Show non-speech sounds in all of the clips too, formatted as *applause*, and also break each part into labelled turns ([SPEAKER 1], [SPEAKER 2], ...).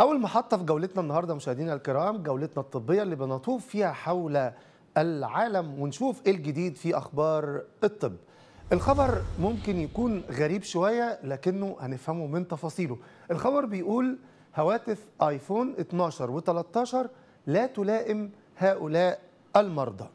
[SPEAKER 1] أول محطة في جولتنا النهاردة مشاهدينا الكرام جولتنا الطبية اللي بنطوف فيها حول العالم ونشوف إيه الجديد في أخبار الطب الخبر ممكن يكون غريب شوية لكنه هنفهمه من تفاصيله الخبر بيقول هواتف آيفون 12 و 13 لا تلائم هؤلاء المرضى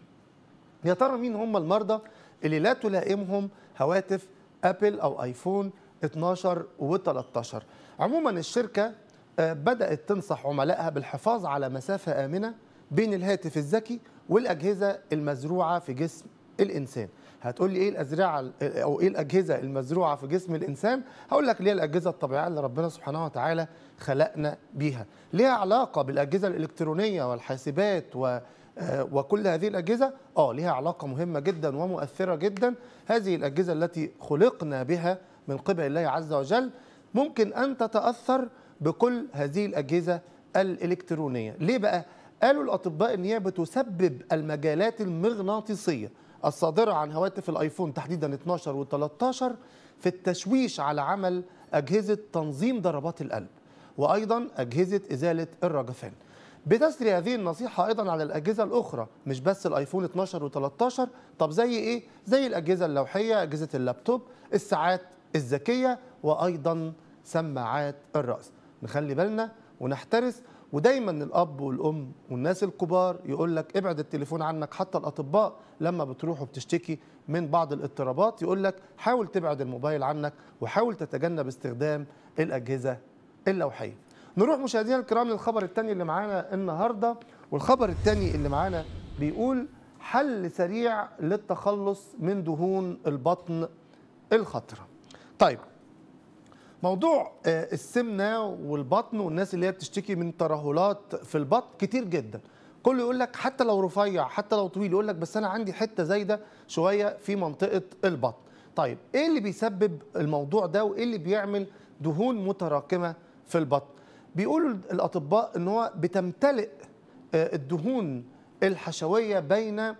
[SPEAKER 1] *clears throat* يا ترى مين هم المرضى اللي لا تلائمهم هواتف أبل أو آيفون 12 و13 عموما الشركة آه، بدأت تنصح عملائها بالحفاظ على مسافة آمنة بين الهاتف الذكي والأجهزة المزروعة في جسم الإنسان هتقول لي ايه الازرعه آه، او ايه الاجهزه المزروعه في جسم الانسان هقول لك ليه الاجهزه الطبيعيه اللي ربنا سبحانه وتعالى خلقنا بيها ليها علاقه بالاجهزه الالكترونيه والحاسبات و آه، وكل هذه الاجهزه اه ليها علاقه مهمه جدا ومؤثره جدا هذه الاجهزه التي خلقنا بها من قبل الله عز وجل ممكن أن تتأثر بكل هذه الأجهزة الإلكترونية ليه بقى؟ قالوا الأطباء إن هي بتسبب المجالات المغناطيسية الصادرة عن هواتف الآيفون تحديدا 12 و13 في التشويش على عمل أجهزة تنظيم ضربات القلب وأيضا أجهزة إزالة الرجفان بتسري هذه النصيحة أيضا على الأجهزة الأخرى مش بس الآيفون 12 و13 طب زي إيه؟ زي الأجهزة اللوحية أجهزة اللابتوب الساعات الذكيه وايضا سماعات الراس نخلي بالنا ونحترس ودايما الاب والام والناس الكبار يقول لك ابعد التليفون عنك حتى الاطباء لما بتروح وبتشتكي من بعض الاضطرابات يقول لك حاول تبعد الموبايل عنك وحاول تتجنب استخدام الاجهزه اللوحيه نروح مشاهدينا الكرام للخبر الثاني اللي معانا النهارده والخبر الثاني اللي معانا بيقول حل سريع للتخلص من دهون البطن الخطره طيب موضوع آه، السمنه والبطن والناس اللي هي بتشتكي من ترهلات في البطن كتير جدا كله يقول لك حتى لو رفيع حتى لو طويل يقول لك بس انا عندي حته زايده شويه في منطقه البطن طيب ايه اللي بيسبب الموضوع ده وايه اللي بيعمل دهون متراكمه في البطن بيقولوا الاطباء ان هو بتمتلئ آه، الدهون الحشويه بين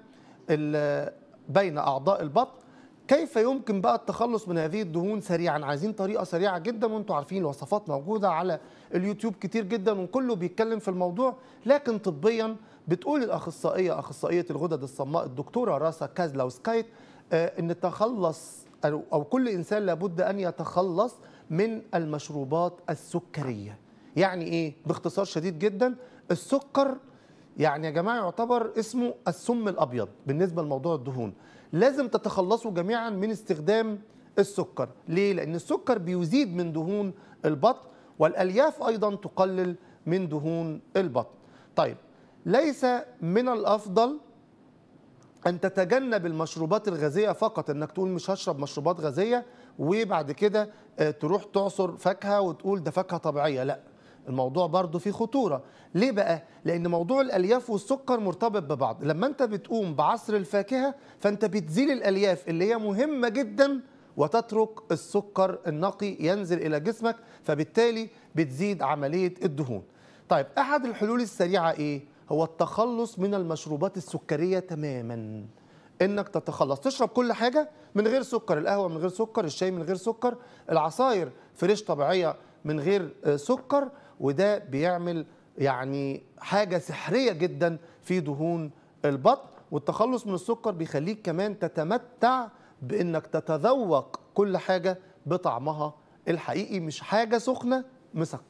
[SPEAKER 1] بين اعضاء البطن كيف يمكن بقى التخلص من هذه الدهون سريعا عايزين طريقه سريعه جدا وانتم عارفين الوصفات موجوده على اليوتيوب كتير جدا وكله بيتكلم في الموضوع لكن طبيا بتقول الاخصائيه اخصائيه الغدد الصماء الدكتوره راسا كازلاوسكايت آه، ان تخلص او كل انسان لابد ان يتخلص من المشروبات السكريه يعني ايه باختصار شديد جدا السكر يعني يا جماعه يعتبر اسمه السم الابيض بالنسبه لموضوع الدهون لازم تتخلصوا جميعا من استخدام السكر ليه؟ لأن السكر بيزيد من دهون البطن والألياف أيضا تقلل من دهون البطن طيب ليس من الأفضل أن تتجنب المشروبات الغازية فقط أنك تقول مش هشرب مشروبات غازية وبعد كده آه، تروح تعصر فاكهة وتقول ده فاكهة طبيعية لا الموضوع برضه فيه خطوره ليه بقى لان موضوع الالياف والسكر مرتبط ببعض لما انت بتقوم بعصر الفاكهه فانت بتزيل الالياف اللي هي مهمه جدا وتترك السكر النقي ينزل الى جسمك فبالتالي بتزيد عمليه الدهون طيب احد الحلول السريعه ايه هو التخلص من المشروبات السكريه تماما انك تتخلص تشرب كل حاجه من غير سكر القهوه من غير سكر الشاي من غير سكر العصاير فريش طبيعيه من غير آه، سكر وده بيعمل يعني حاجة سحرية جدا في دهون البطن والتخلص من السكر بيخليك كمان تتمتع بانك تتذوق كل حاجة بطعمها الحقيقي مش حاجة سخنة مسكرة